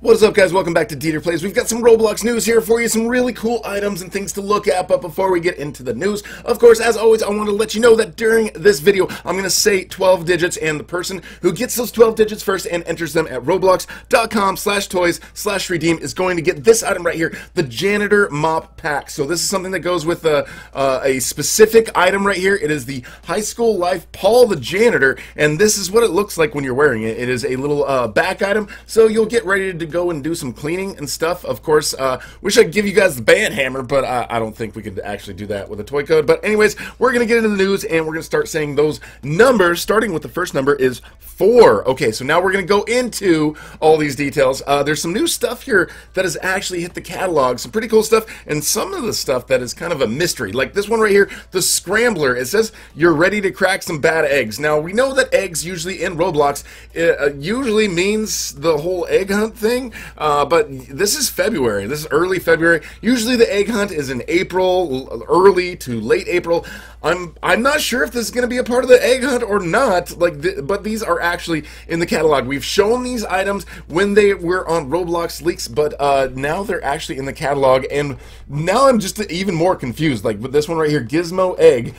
What is up guys, welcome back to Dieter Plays. We've got some Roblox news here for you, some really cool items and things to look at, but before we get into the news, of course, as always, I want to let you know that during this video, I'm going to say 12 digits, and the person who gets those 12 digits first and enters them at roblox.com slash toys slash redeem is going to get this item right here, the Janitor Mop Pack. So this is something that goes with a, uh, uh, a specific item right here. It is the High School Life Paul the Janitor, and this is what it looks like when you're wearing it. It is a little uh, back item, so you'll get ready to go and do some cleaning and stuff. Of course, uh, wish I could give you guys the band hammer, but I, I don't think we could actually do that with a toy code. But anyways, we're going to get into the news and we're going to start saying those numbers, starting with the first number is 4. Okay, so now we're going to go into all these details. Uh, there's some new stuff here that has actually hit the catalog, some pretty cool stuff, and some of the stuff that is kind of a mystery. Like this one right here, the Scrambler. It says you're ready to crack some bad eggs. Now, we know that eggs usually in Roblox uh, uh usually means the whole egg hunt thing, thing. Uh, but this is February. This is early February. Usually the egg hunt is in April, early to late April. I'm I'm not sure if this is going to be a part of the egg hunt or not. Like, th- but these are actually in the catalog. We've shown these items when they were on Roblox leaks, but uh, now they're actually in the catalog. And now I'm just even more confused. Like with this one right here, Gizmo Egg.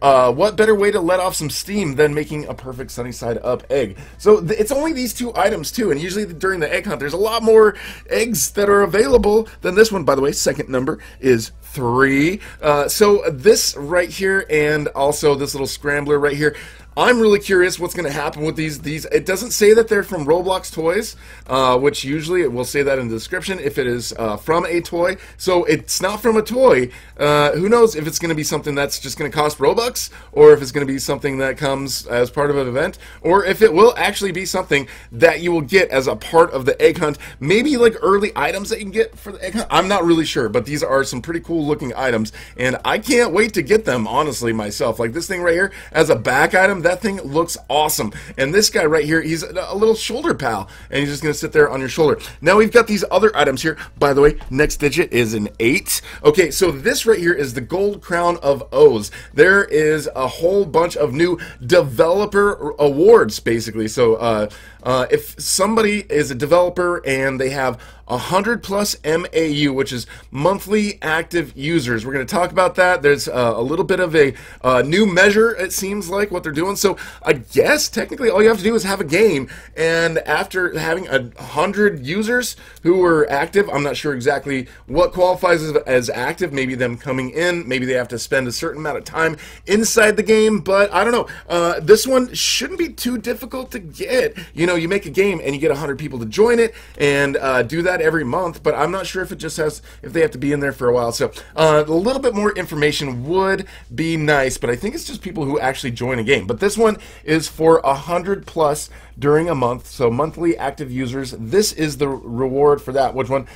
Uh, what better way to let off some steam than making a perfect sunny side up egg? So th- it's only these two items too. And usually during the egg hunt, there's a lot more eggs that are available than this one. By the way, second number is three. Uh, so this right here and also this little scrambler right here, I'm really curious what's going to happen with these. These it doesn't say that they're from Roblox toys, uh, which usually it will say that in the description if it is uh, from a toy. So it's not from a toy. Uh, who knows if it's going to be something that's just going to cost Robux, or if it's going to be something that comes as part of an event, or if it will actually be something that you will get as a part of the egg hunt. Maybe like early items that you can get for the egg hunt. I'm not really sure, but these are some pretty cool looking items, and I can't wait to get them. Honestly, myself, like this thing right here as a back item that thing looks awesome. And this guy right here, he's a little shoulder pal, and he's just going to sit there on your shoulder. Now we've got these other items here. By the way, next digit is an 8. Okay, so this right here is the Gold Crown of O's. There is a whole bunch of new developer awards, basically. So, uh, uh, if somebody is a developer and they have 100 plus MAU, which is monthly active users, we're going to talk about that. There's uh, a little bit of a uh, new measure, it seems like, what they're doing. So I guess technically all you have to do is have a game. And after having 100 users who were active, I'm not sure exactly what qualifies as, as active. Maybe them coming in, maybe they have to spend a certain amount of time inside the game, but I don't know. Uh, this one shouldn't be too difficult to get. You know, know, you make a game and you get 100 people to join it and uh, do that every month, but I'm not sure if it just has, if they have to be in there for a while. So uh, a little bit more information would be nice, but I think it's just people who actually join a game. But this one is for 100 plus during a month, so monthly active users. This is the reward for that. Which one?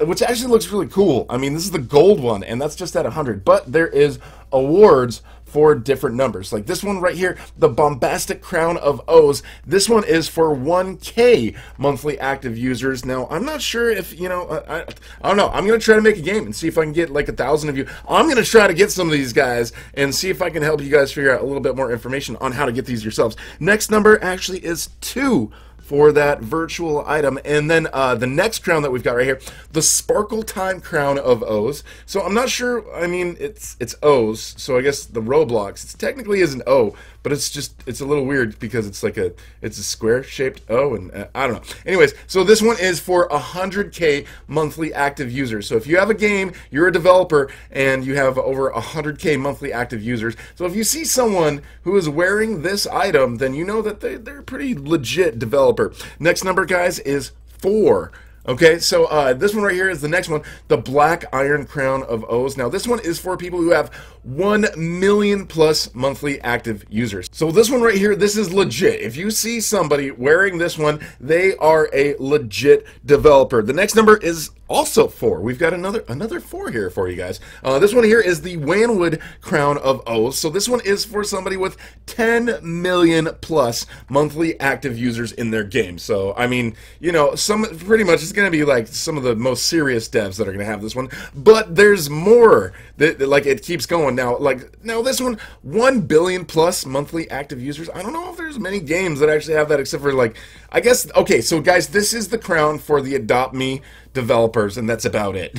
Which actually looks really cool. I mean, this is the gold one, and that's just at 100. But there is awards Four different numbers. Like this one right here, the bombastic crown of O's. This one is for 1K monthly active users. Now, I'm not sure if, you know, I, I, I don't know. I'm going to try to make a game and see if I can get like a thousand of you. I'm going to try to get some of these guys and see if I can help you guys figure out a little bit more information on how to get these yourselves. Next number actually is two for that virtual item. And then uh, the next crown that we've got right here, the Sparkle Time Crown of O's. So I'm not sure, I mean, it's it's O's, so I guess the Roblox, it technically is an O, but it's just, it's a little weird because it's like a, it's a square-shaped O, and uh, I don't know. Anyways, so this one is for 100K monthly active users. So if you have a game, you're a developer, and you have over 100K monthly active users. So if you see someone who is wearing this item, then you know that they, they're a pretty legit developer number. Next number, guys, is four. Okay, so uh, this one right here is the next one, the Black Iron Crown of O's. Now, this one is for people who have 1 million plus monthly active users. So this one right here, this is legit. If you see somebody wearing this one, they are a legit developer. The next number is also four. We've got another another four here for you guys. Uh, this one here is the Wanwood Crown of O's. So this one is for somebody with 10 million plus monthly active users in their game. So I mean, you know, some pretty much it's going to be like some of the most serious devs that are going to have this one. But there's more. That, that, like it keeps going now. Like now this one, 1 billion plus monthly active users. I don't know if there's many games that actually have that except for like I guess okay. So guys, this is the crown for the Adopt Me developers, and that's about it.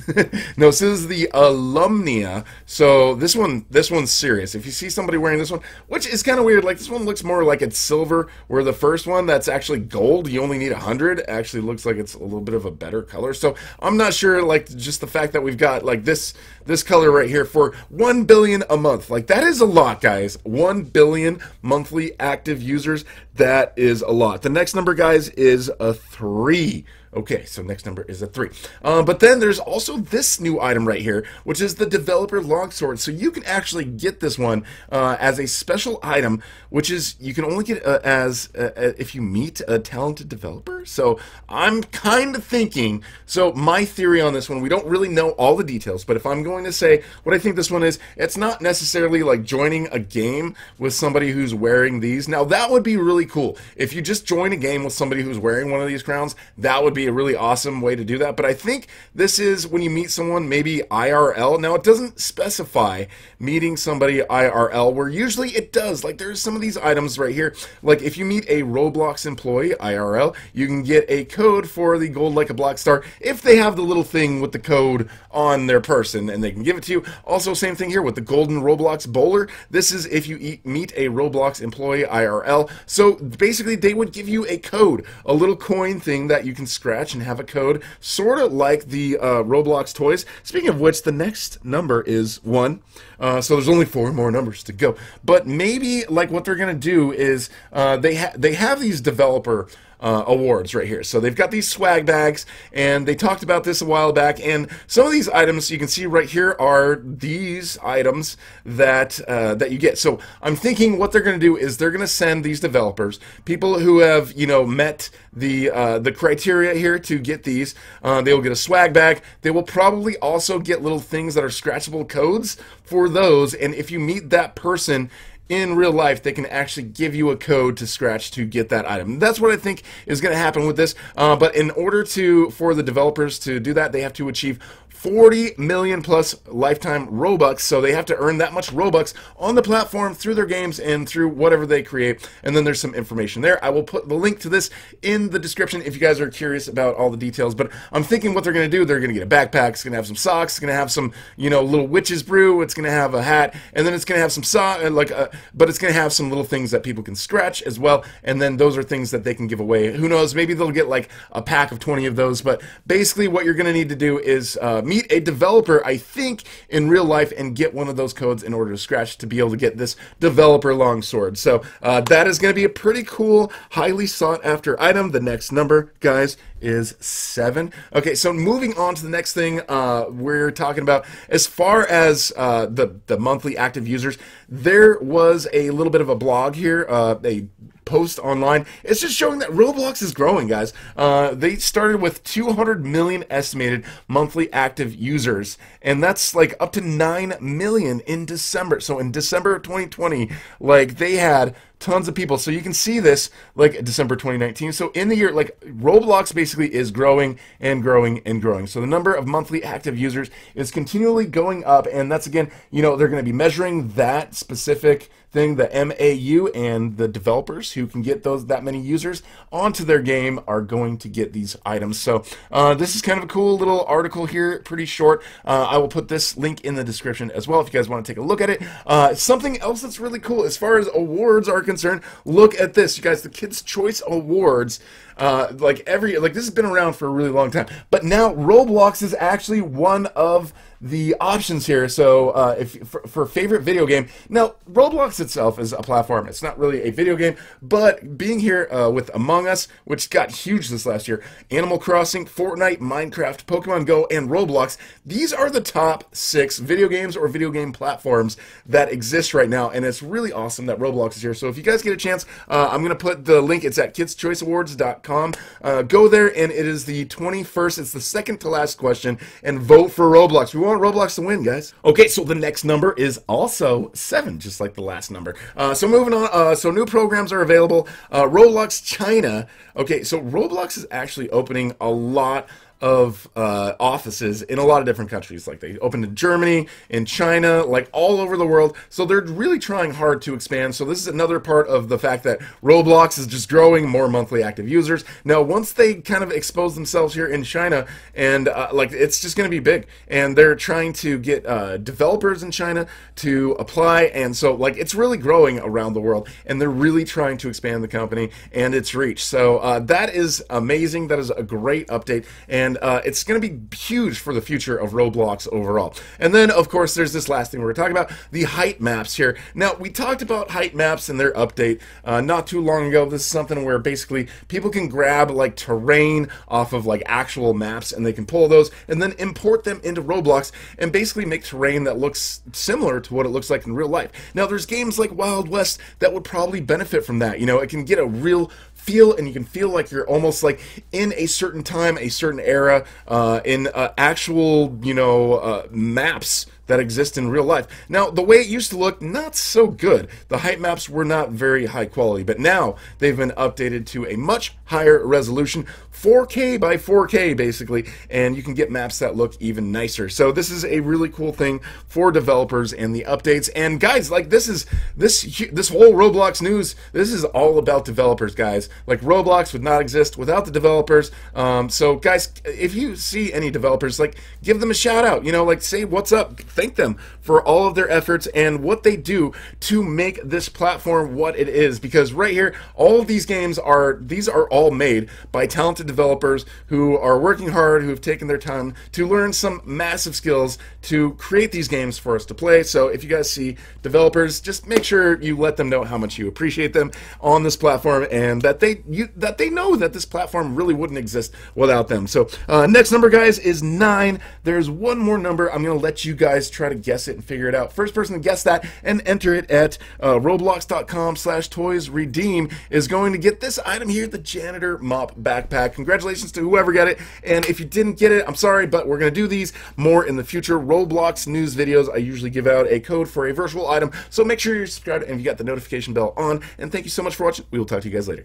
no, this is the alumnia. So this one, this one's serious. If you see somebody wearing this one, which is kind of weird, like this one looks more like it's silver, where the first one that's actually gold, you only need a hundred, actually looks like it's a little bit of a better color. So I'm not sure, like just the fact that we've got like this this color right here for one billion a month, like that is a lot, guys. One billion monthly active users, that is a lot. The next number, guys, is a three. Okay, so next number is a three. Uh, but then there's also this new item right here, which is the developer longsword. So you can actually get this one uh, as a special item, which is you can only get uh, as uh, uh if you meet a talented developer. So I'm kind of thinking. So my theory on this one, we don't really know all the details, but if I'm going to say what I think this one is, it's not necessarily like joining a game with somebody who's wearing these. Now that would be really cool. If you just join a game with somebody who's wearing one of these crowns, that would be a really awesome way to do that. But I think this is when you meet someone, maybe IRL. Now it doesn't specify meeting somebody IRL, where usually it does. Like there's some of these items right here. Like if you meet a Roblox employee IRL, you can can get a code for the gold like a block star if they have the little thing with the code on their person and they can give it to you. Also, same thing here with the golden Roblox bowler. This is if you eat, meet a Roblox employee IRL. So basically, they would give you a code, a little coin thing that you can scratch and have a code, sort of like the uh, Roblox toys. Speaking of which, the next number is one. Uh, so there's only four more numbers to go. But maybe like what they're gonna do is uh, they ha they have these developer uh, awards right here. So they've got these swag bags, and they talked about this a while back. And some of these items you can see right here are these items that uh, that you get. So I'm thinking what they're going to do is they're going to send these developers, people who have you know met the uh, the criteria here to get these. Uh, they will get a swag bag. They will probably also get little things that are scratchable codes for those. And if you meet that person in real life they can actually give you a code to scratch to get that item that's what i think is going to happen with this uh, but in order to for the developers to do that they have to achieve 40 million plus lifetime Robux. So they have to earn that much Robux on the platform through their games and through whatever they create. And then there's some information there. I will put the link to this in the description if you guys are curious about all the details. But I'm thinking what they're going to do, they're going to get a backpack, it's going to have some socks, it's going to have some, you know, little witch's brew, it's going to have a hat, and then it's going to have some sock, uh, like, a, uh, but it's going to have some little things that people can scratch as well. And then those are things that they can give away. Who knows? Maybe they'll get like a pack of 20 of those. But basically, what you're going to need to do is uh, meet a developer, I think, in real life and get one of those codes in order to scratch to be able to get this developer longsword. So uh, that is going to be a pretty cool, highly sought after item. The next number, guys, is seven. Okay, so moving on to the next thing uh, we're talking about. As far as uh, the, the monthly active users, there was a little bit of a blog here, uh, a post online. It's just showing that Roblox is growing, guys. Uh, they started with 200 million estimated monthly active users, and that's like up to 9 million in December. So in December 2020, like they had tons of people. So you can see this like December 2019. So in the year, like Roblox basically is growing and growing and growing. So the number of monthly active users is continually going up. And that's again, you know, they're going to be measuring that specific thing, the MAU and the developers who can get those that many users onto their game are going to get these items. So uh, this is kind of a cool little article here, pretty short. Uh, I will put this link in the description as well if you guys want to take a look at it. Uh, something else that's really cool as far as awards are concerned concerned, look at this, you guys. The Kids' Choice Awards, uh, like every like this has been around for a really long time, but now Roblox is actually one of the options here. So uh, if for, for, favorite video game, now Roblox itself is a platform. It's not really a video game, but being here uh, with Among Us, which got huge this last year, Animal Crossing, Fortnite, Minecraft, Pokemon Go, and Roblox. These are the top six video games or video game platforms that exist right now, and it's really awesome that Roblox is here. So if you guys get a chance, uh, I'm gonna put the link. It's at kidschoiceawards.com. Uh, go there, and it is the 21st. It's the second to last question, and vote for Roblox. We want want Roblox to win, guys. Okay, so the next number is also seven, just like the last number. Uh, so moving on. Uh, so new programs are available. Uh, Roblox China. Okay, so Roblox is actually opening a lot of uh, offices in a lot of different countries. Like they opened in Germany, in China, like all over the world. So they're really trying hard to expand. So this is another part of the fact that Roblox is just growing more monthly active users. Now, once they kind of expose themselves here in China, and uh, like it's just going to be big. And they're trying to get uh, developers in China to apply. And so like it's really growing around the world. And they're really trying to expand the company and its reach. So uh, that is amazing. That is a great update. And and uh, it's going to be huge for the future of Roblox overall. And then, of course, there's this last thing we are talking about the height maps here. Now, we talked about height maps in their update uh, not too long ago. This is something where basically people can grab like terrain off of like actual maps and they can pull those and then import them into Roblox and basically make terrain that looks similar to what it looks like in real life. Now, there's games like Wild West that would probably benefit from that. You know, it can get a real feel and you can feel like you're almost like in a certain time, a certain era, uh, in uh, actual you know uh, maps that exist in real life. Now, the way it used to look, not so good. The height maps were not very high quality, but now they've been updated to a much higher resolution, 4K by 4K basically, and you can get maps that look even nicer. So this is a really cool thing for developers and the updates. And guys, like this is this this whole Roblox news, this is all about developers, guys. Like Roblox would not exist without the developers. Um, so guys, if you see any developers, like give them a shout out, you know, like say what's up, thank them for all of their efforts and what they do to make this platform what it is. Because right here, all of these games are these are all made by talented developers who are working hard, who have taken their time to learn some massive skills to create these games for us to play. So if you guys see developers, just make sure you let them know how much you appreciate them on this platform and that they you, that they know that this platform really wouldn't exist without them. So uh, next number, guys, is nine. There's one more number I'm going to let you guys guys try to guess it and figure it out. First person to guess that and enter it at uh, roblox.com slash toys redeem is going to get this item here, the janitor mop backpack. Congratulations to whoever got it. And if you didn't get it, I'm sorry, but we're going to do these more in the future. Roblox news videos, I usually give out a code for a virtual item. So make sure you're subscribed and you got the notification bell on. And thank you so much for watching. We will talk to you guys later.